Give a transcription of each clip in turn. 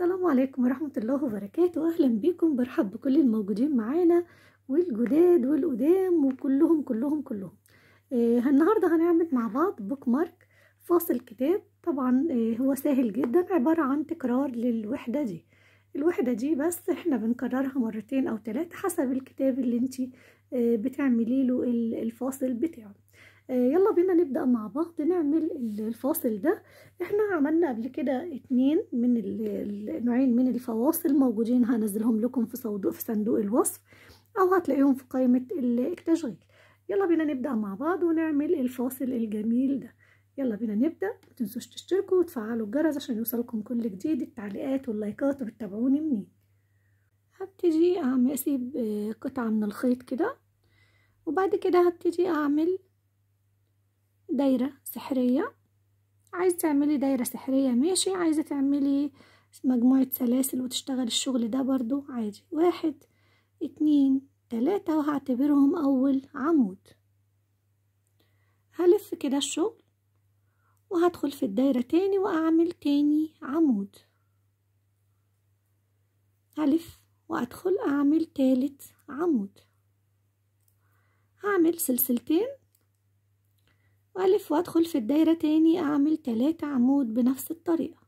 السلام عليكم ورحمة الله وبركاته أهلا بكم برحب بكل الموجودين معانا والجداد والقدام وكلهم كلهم كلهم آه النهاردة هنعمل مع بعض بوك مارك فاصل كتاب طبعا آه هو سهل جدا عبارة عن تكرار للوحدة دي الوحدة دي بس احنا بنكررها مرتين أو ثلاثة حسب الكتاب اللي انتي آه بتعملي له الفاصل بتاعه آه، يلا بينا نبدأ مع بعض نعمل الفاصل ده احنا عملنا قبل كده اتنين من نوعين من الفواصل موجودين هنزلهم لكم في صندوق في صندوق الوصف او هتلاقيهم في قائمة التشغيل يلا بينا نبدأ مع بعض ونعمل الفاصل الجميل ده يلا بينا نبدأ متنسوش تشتركوا وتفعلوا الجرس عشان يوصلكم كل جديد التعليقات واللايكات وتتابعوني منين هبتدي اعمل اسيب آه، قطعة من الخيط كده وبعد كده هبتدي اعمل دايرة سحرية عايزة تعملي دايرة سحرية ماشي عايزة تعملي مجموعة سلاسل وتشتغلي الشغل ده برضو عادي واحد اتنين تلاتة وهعتبرهم أول عمود هلف كده الشغل وهدخل في الدايرة تاني وأعمل تاني عمود هلف وأدخل أعمل تالت عمود هعمل سلسلتين وألف وأدخل في الدايرة تاني أعمل تلاتة عمود بنفس الطريقة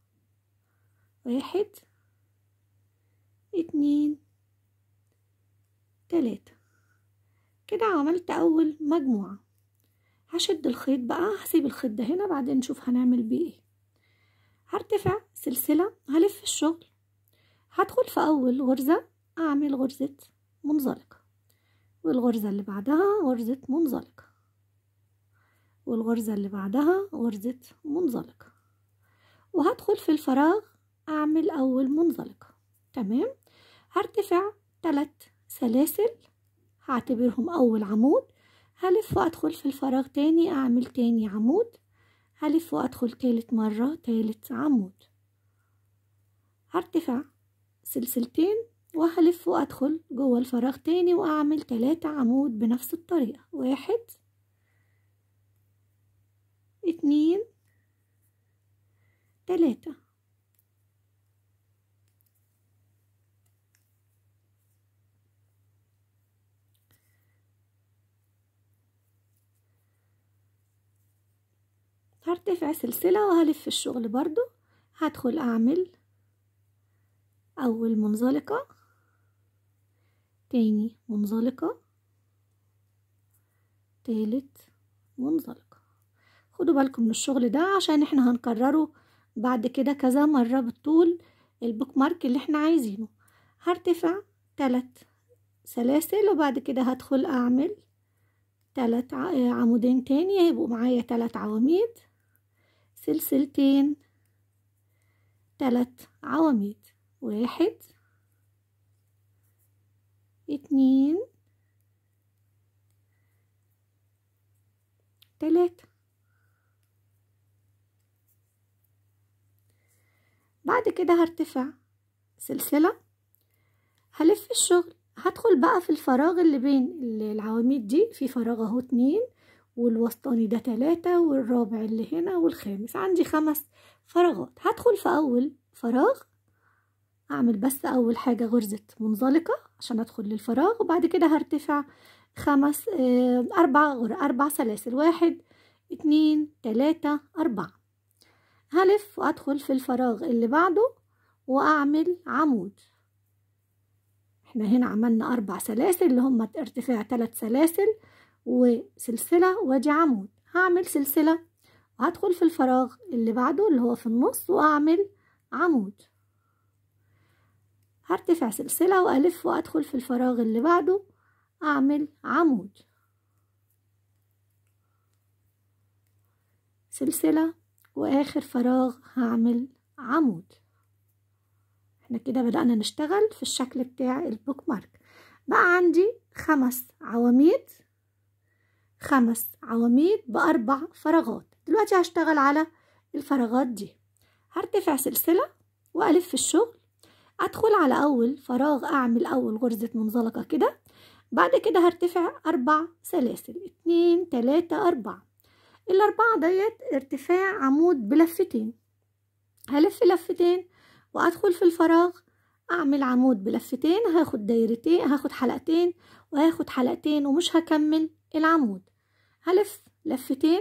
واحد اتنين تلاتة كده عملت أول مجموعة هشد الخيط بقى هسيب الخيط ده هنا بعدين نشوف هنعمل بيه ايه هرتفع سلسلة هلف الشغل هدخل في أول غرزة أعمل غرزة منزلقة والغرزة اللي بعدها غرزة منزلقة والغرزة اللي بعدها غرزة منزلقة وهدخل في الفراغ أعمل أول منزلقة تمام هرتفع تلات سلاسل هعتبرهم أول عمود هلف وأدخل في الفراغ تاني أعمل تاني عمود هلف وأدخل تالت مرة تالت عمود هرتفع سلسلتين وهلف وأدخل جوه الفراغ تاني وأعمل تلاتة عمود بنفس الطريقة واحد ثلاثة هرتفع سلسلة وهلف الشغل برضو هدخل أعمل أول منزلقة تاني منزلقة تالت منزلقة خدوا بالكم من الشغل ده عشان احنا هنكرره بعد كده كذا مرة بالطول البوك مارك اللي احنا عايزينه هرتفع تلات سلاسل وبعد كده هدخل أعمل تلات آه، عمودين تاني هيبقوا معايا تلات عواميد سلسلتين تلات عواميد واحد اتنين تلاتة بعد كده هرتفع سلسلة هلف الشغل هدخل بقى في الفراغ اللي بين العواميد دي في فراغ اهو اتنين والوسطاني ده تلاتة والرابع اللي هنا والخامس عندي خمس فراغات هدخل في اول فراغ اعمل بس اول حاجة غرزة منزلقة عشان ادخل للفراغ وبعد كده هرتفع خمس آه، اربع اربع سلاسل واحد اتنين تلاتة اربعة هلف وأدخل في الفراغ اللي بعده وأعمل عمود احنا هنا عملنا أربع سلاسل اللي هم ارتفاع تلات سلاسل وسلسلة وادي عمود هعمل سلسلة وهدخل في الفراغ اللي بعده اللي هو في النص وأعمل عمود هرتفع سلسلة وألف وأدخل في الفراغ اللي بعده أعمل عمود سلسلة واخر فراغ هعمل عمود احنا كده بدأنا نشتغل في الشكل بتاع البوك مارك بقى عندي خمس عواميد خمس عواميد بأربع فراغات دلوقتي هشتغل على الفراغات دي هرتفع سلسلة وألف في الشغل أدخل على أول فراغ أعمل أول غرزة منزلقة كده بعد كده هرتفع أربع سلاسل اتنين تلاتة أربعة الأربعة ديت ارتفاع عمود بلفتين هلف لفتين وأدخل في الفراغ أعمل عمود بلفتين هاخد دايرتين هاخد حلقتين وهاخد حلقتين ومش هكمل العمود هلف لفتين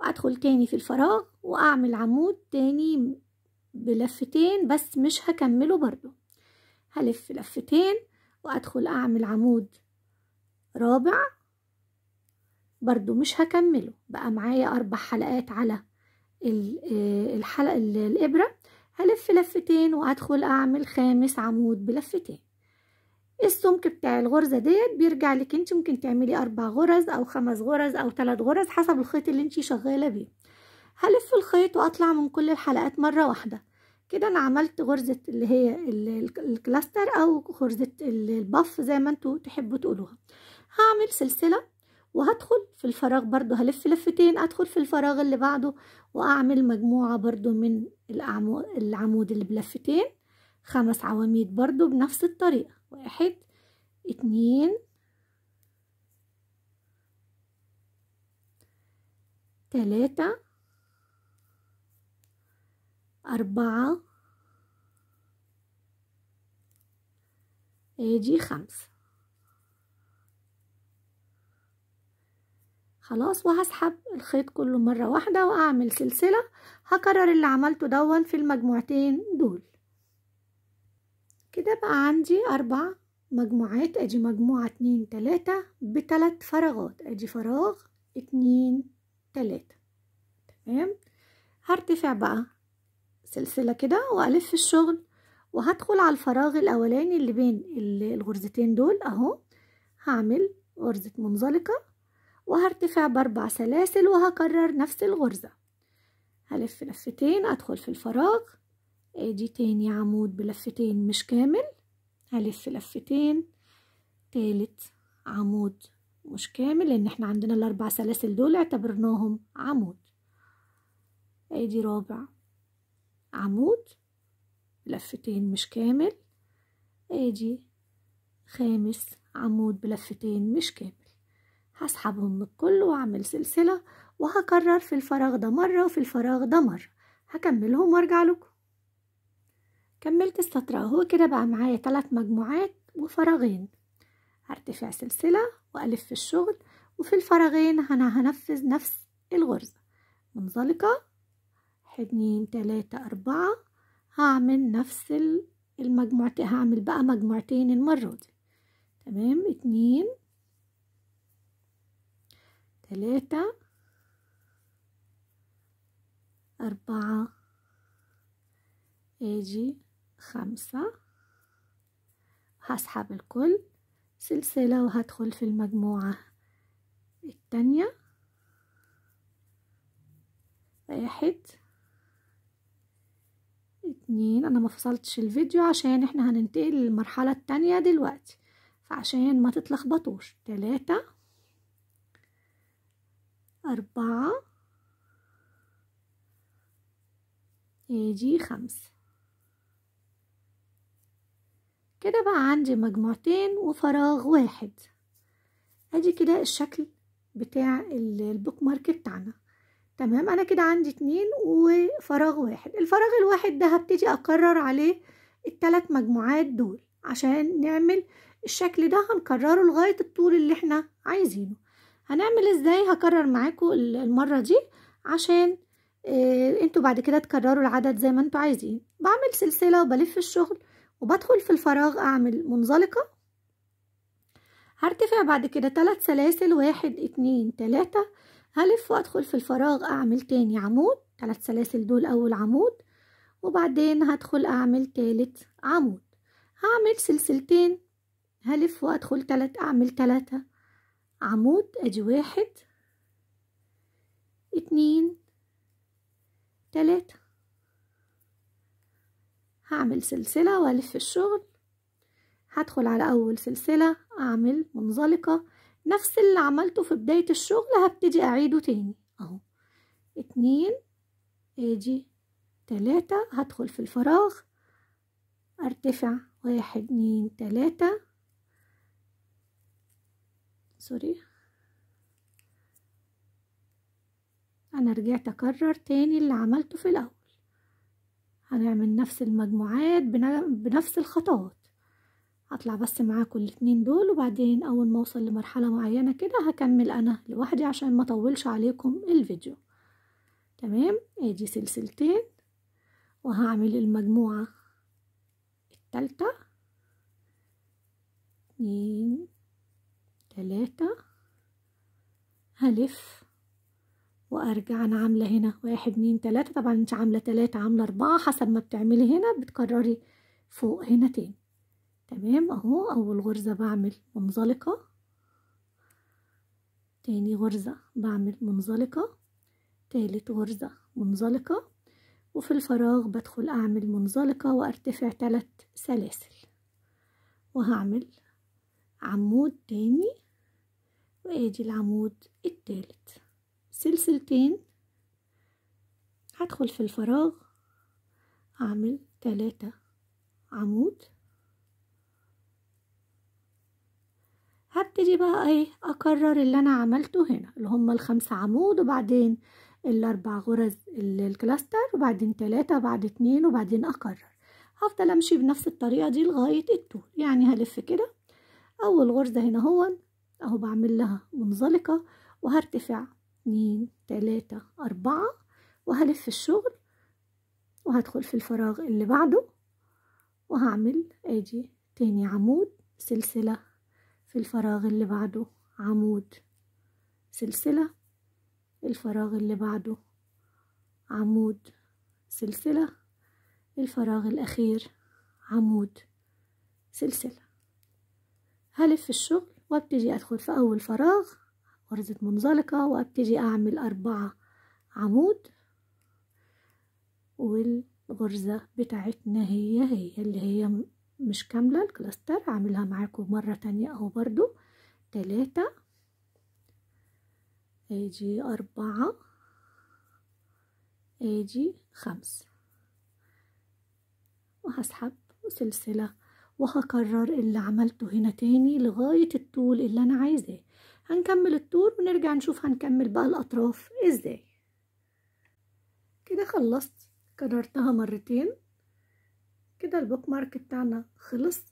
وأدخل تاني في الفراغ وأعمل عمود تاني بلفتين بس مش هكمله برضو هلف لفتين وأدخل أعمل عمود رابع برضو مش هكمله بقى معايا أربع حلقات على آه، الحلقة الإبرة هلف لفتين وأدخل أعمل خامس عمود بلفتين السمك بتاع الغرزة ديت بيرجع لك انت ممكن تعملي أربع غرز أو خمس غرز أو تلات غرز حسب الخيط اللي انت شغالة بيه هلف الخيط وأطلع من كل الحلقات مرة واحدة كده أنا عملت غرزة اللي هي الكلاستر أو غرزة البف زي ما انتوا تحبوا تقولوها هعمل سلسلة وهدخل في الفراغ برضو هلف لفتين أدخل في الفراغ اللي بعده وأعمل مجموعة برضو من العمود اللي بلفتين خمس عواميد برضو بنفس الطريقة واحد اتنين تلاتة أربعة ادي خمسة خلاص وهسحب الخيط كله مرة واحدة واعمل سلسلة هكرر اللي عملته دون في المجموعتين دول كده بقى عندي اربع مجموعات ادي مجموعة اتنين تلاتة بتلات فراغات ادي فراغ اتنين تلاتة تمام هرتفع بقى سلسلة كده والف الشغل وهدخل على الفراغ الاولاني اللي بين الغرزتين دول اهو هعمل غرزة منزلقة وهرتفع بأربع سلاسل وهكرر نفس الغرزة هلف لفتين أدخل في الفراغ أدي تاني عمود بلفتين مش كامل هلف لفتين تالت عمود مش كامل لأن احنا عندنا الأربع سلاسل دول اعتبرناهم عمود أدي رابع عمود لفتين مش كامل أدي خامس عمود بلفتين مش كامل هسحبهم من الكل واعمل سلسلة وهكرر في الفراغ ده مرة وفي الفراغ ده مرة هكملهم وارجع لكم كملت السطر اهو كده بقى معايا ثلاث مجموعات وفراغين هرتفع سلسلة والف في الشغل وفي الفراغين انا هنفذ نفس الغرزة منزلقة اتنين تلاتة اربعة هعمل نفس المجموعتين هعمل بقى مجموعتين المرة دي تمام اتنين ثلاثة أربعة أجي خمسة هسحب الكل سلسلة وهدخل في المجموعة التانية واحد اتنين انا ما فصلتش الفيديو عشان احنا هننتقل للمرحلة التانية دلوقتي فعشان ما تتلخبطوش تلاتة أربعة يجي خمسة كده بقى عندي مجموعتين وفراغ واحد ادي كده الشكل بتاع البوك مارك بتاعنا تمام انا كده عندي اتنين وفراغ واحد الفراغ الواحد ده هبتدي اكرر عليه التلات مجموعات دول عشان نعمل الشكل ده هنكرره لغاية الطول اللي احنا عايزينه هنعمل ازاي هكرر معاكم المرة دي عشان اه انتوا بعد كده تكرروا العدد زي ما انتوا عايزين بعمل سلسلة وبلف الشغل وبدخل في الفراغ اعمل منزلقة هرتفع بعد كده تلات سلاسل واحد اتنين تلاتة هلف وادخل في الفراغ اعمل تاني عمود تلات سلاسل دول اول عمود وبعدين هدخل اعمل تالت عمود هعمل سلسلتين هلف وادخل تلات اعمل تلاتة عمود ادي واحد اتنين تلاتة هعمل سلسلة والف الشغل هدخل على اول سلسلة اعمل منزلقة نفس اللي عملته في بداية الشغل هبتدي اعيده تاني اهو اتنين ادي تلاتة هدخل في الفراغ ارتفع واحد اتنين تلاتة سوري انا رجعت اكرر تاني اللي عملته في الاول هنعمل نفس المجموعات بنفس الخطوات هطلع بس معاكم الاتنين دول وبعدين اول ما اوصل لمرحله معينه كده هكمل انا لوحدي عشان ما اطولش عليكم الفيديو تمام ادي سلسلتين وهعمل المجموعه التالتة اتنين تلاتة هلف وارجع انا عامله هنا واحد اتنين تلاته طبعا انت عامله تلاته عامله اربعه حسب ما بتعملي هنا بتكرري فوق هنا تاني تمام اهو اول غرزه بعمل منزلقه تاني غرزه بعمل منزلقه تالت غرزه منزلقه وفي الفراغ بدخل اعمل منزلقه وارتفع تلات سلاسل وهعمل عمود تاني وأجي العمود الثالث سلسلتين هدخل في الفراغ أعمل ثلاثة عمود هبتدي بقى ايه اكرر اللي انا عملته هنا اللي هم الخمس عمود وبعدين الاربع غرز الكلاستر وبعدين تلاتة بعد اتنين وبعدين اكرر هفضل امشي بنفس الطريقة دي لغاية الطول يعني هلف كده اول غرزة هنا هون اهو بعمل لها منزلقة وهرتفع اتنين تلاتة أربعة وهلف الشغل وهدخل في الفراغ اللي بعده وهعمل ادي تاني عمود سلسلة في الفراغ اللي بعده عمود سلسلة الفراغ اللي بعده عمود سلسلة الفراغ الأخير عمود سلسلة هلف الشغل وابتدي أدخل في أول فراغ غرزة منزلقة وابتدي أعمل أربعة عمود والغرزة بتاعتنا هي هي اللي هي مش كاملة الكلاستر هعملها معاكم مرة تانية اهو برضو تلاتة اجي أربعة اجي خمسة وهسحب سلسلة وهكرر اللي عملته هنا تاني لغاية الطول اللي أنا عايزاه هنكمل الطول ونرجع نشوف هنكمل بقى الأطراف إزاي كده خلصت كررتها مرتين كده البوك مارك بتاعنا خلص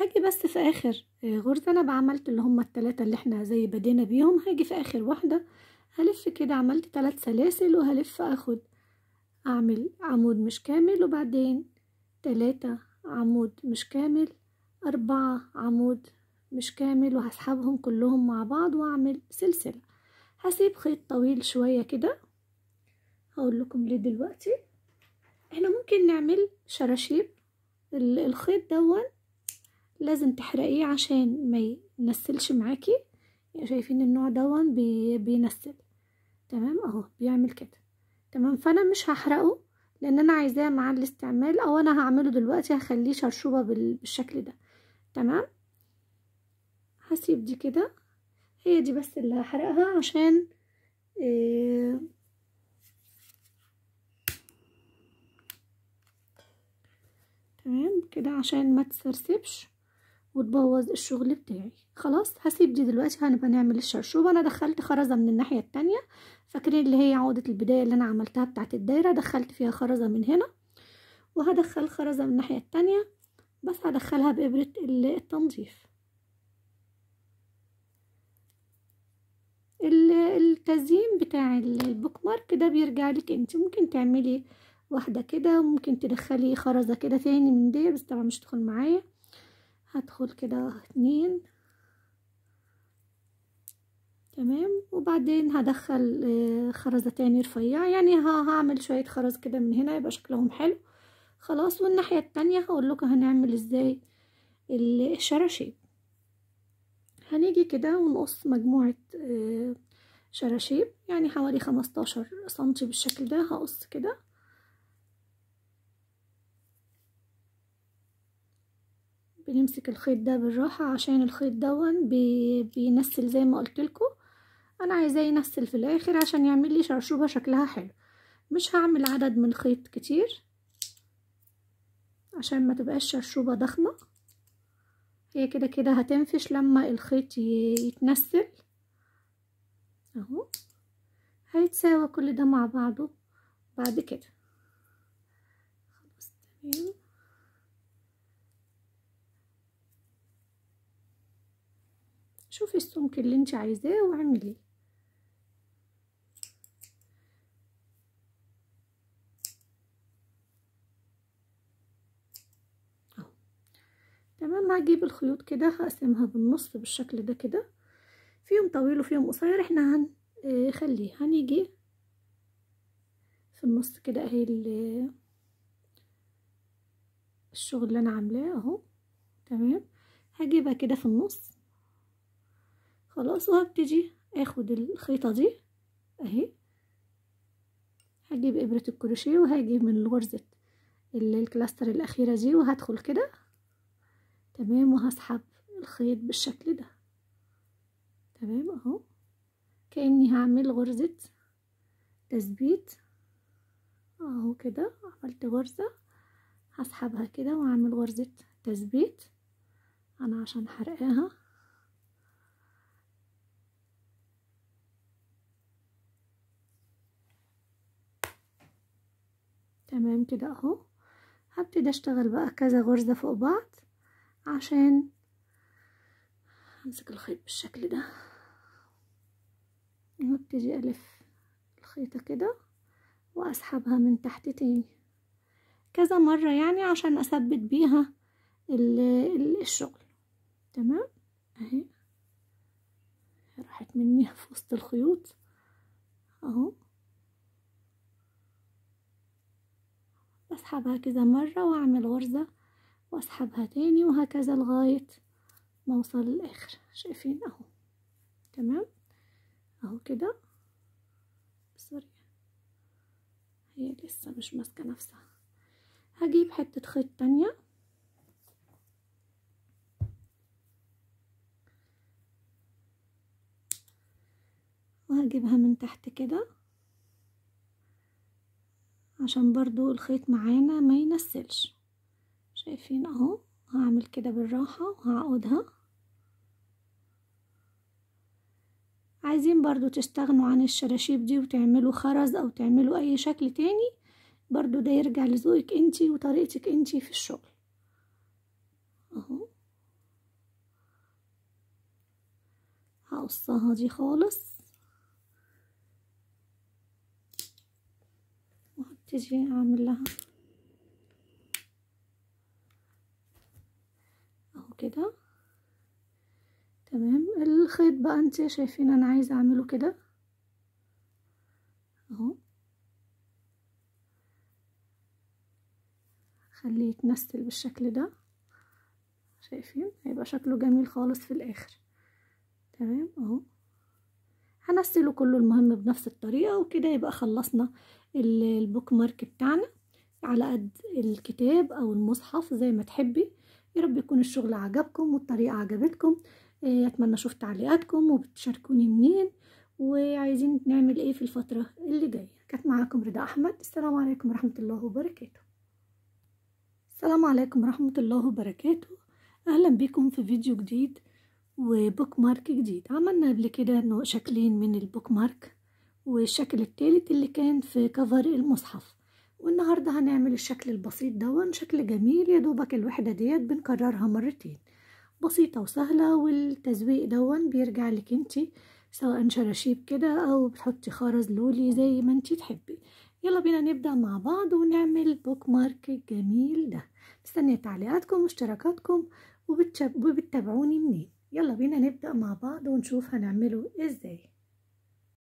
هاجي بس في اخر آه، غرزه انا بعملت اللي هما التلاته اللي احنا زي بدينا بيهم هاجي في اخر واحده هلف كده عملت تلات سلاسل وهلف اخد اعمل عمود مش كامل وبعدين تلاته عمود مش كامل أربعة عمود مش كامل وهسحبهم كلهم مع بعض وأعمل سلسلة هسيب خيط طويل شوية كده هقول لكم ليه دلوقتي احنا ممكن نعمل شراشيب الخيط دون لازم تحرقيه عشان ما ينسلش معاكي يعني شايفين النوع دون بينسل تمام اهو بيعمل كده تمام فانا مش هحرقه لان انا عايزاه مع الاستعمال او انا هعمله دلوقتي هخليه شرشوبه بالشكل ده تمام هسيب دي كده هي دي بس اللي هحرقها عشان إيه تمام كده عشان ما تسرسبش وتبوظ الشغل بتاعي خلاص هسيب دي دلوقتي هنبقى نعمل الشرشوبه انا دخلت خرزه من الناحيه التانية فاكرين اللي هي عقدة البداية اللي انا عملتها بتاعت الدايرة دخلت فيها خرزة من هنا وهدخل خرزة من الناحية التانية بس هدخلها بإبرة التنظيف التزيين بتاع البوك مارك ده بيرجع لك انت ممكن تعملي واحدة كده ممكن تدخلي خرزة كده تاني من دي بس طبعا مش هتدخل معايا هدخل كده اتنين تمام وبعدين هدخل آه، خرزة تاني رفيع يعني هعمل شوية خرز كده من هنا يبقى شكلهم حلو خلاص والناحية التانية هقول لكم هنعمل ازاي الشراشيب هنيجي كده ونقص مجموعة آه، شراشيب يعني حوالي خمستاشر سنتي بالشكل ده هقص كده بنمسك الخيط ده بالراحة عشان الخيط دون بينسل زي ما قلت لكم انا عايزاه ينسل في الاخر عشان يعمل لي شرشوبه شكلها حلو مش هعمل عدد من الخيط كتير عشان ما تبقاش شرشوبه ضخمه هي كده كده هتنفش لما الخيط يتنسل اهو هيتساوى كل ده مع بعضه بعد كده خلاص تمام شوفي السمك اللي انت عايزاه واعمليه لما هجيب الخيوط كده هقسمها بالنص بالشكل ده كده فيهم طويل وفيهم قصير احنا هنخليه آه، هنيجي في النص كده اهي الشغل اللي انا عاملاه اهو تمام هجيبها كده في النص خلاص وهبتدي اخد الخيطة دي اهي هجيب ابرة الكروشيه وهجيب من الغرزة الكلاستر الاخيرة دي وهدخل كده تمام وهسحب الخيط بالشكل ده تمام اهو كأني هعمل غرزة تثبيت اهو كده عملت غرزة هسحبها كده واعمل غرزة تثبيت انا عشان حرقاها تمام كده اهو هبتدي اشتغل بقى كذا غرزة فوق بعض عشان امسك الخيط بالشكل ده وابتدي الف الخيطة كده واسحبها من تحت تاني كذا مرة يعني عشان اثبت بيها الشغل تمام اهي راحت مني في وسط الخيوط اهو بسحبها كده مرة واعمل غرزة واسحبها تاني وهكذا لغاية ما اوصل للاخر شايفين اهو تمام اهو كده سوري هي لسه مش ماسكه نفسها هجيب حته خيط تانية وهجيبها من تحت كده عشان برضو الخيط معانا ما ينسلش شايفين اهو هعمل كده بالراحة وهعقدها عايزين برضو تستغنوا عن الشراشيب دي وتعملوا خرز او تعملوا اي شكل تاني برضو ده يرجع لذوقك انتي وطريقتك انتي في الشغل اهو هقصها دي خالص وهبتدي اعمل لها كده تمام الخيط بقى انت شايفين انا عايزه اعمله كده اهو خليه يتمثل بالشكل ده شايفين هيبقى شكله جميل خالص في الاخر تمام اهو هنسله كله المهم بنفس الطريقه وكده يبقى خلصنا البوك مارك بتاعنا على قد الكتاب او المصحف زي ما تحبي يا رب يكون الشغل عجبكم والطريقة عجبتكم آه، اتمنى اشوف تعليقاتكم وبتشاركوني منين وعايزين نعمل ايه في الفترة اللي جاية كانت معاكم رضا احمد السلام عليكم ورحمة الله وبركاته السلام عليكم ورحمة الله وبركاته اهلا بكم في فيديو جديد وبوك مارك جديد عملنا قبل كده شكلين من البوك مارك والشكل التالت اللي كان في كفر المصحف والنهاردة هنعمل الشكل البسيط ده شكل جميل يا دوبك الوحدة ديت بنكررها مرتين بسيطة وسهلة والتزويق ده بيرجع لك انتي سواء شراشيب كده او بتحطي خرز لولي زي ما انتي تحبي يلا بينا نبدأ مع بعض ونعمل بوك مارك الجميل ده مستني تعليقاتكم واشتراكاتكم وبتتابعوني منين يلا بينا نبدأ مع بعض ونشوف هنعمله ازاي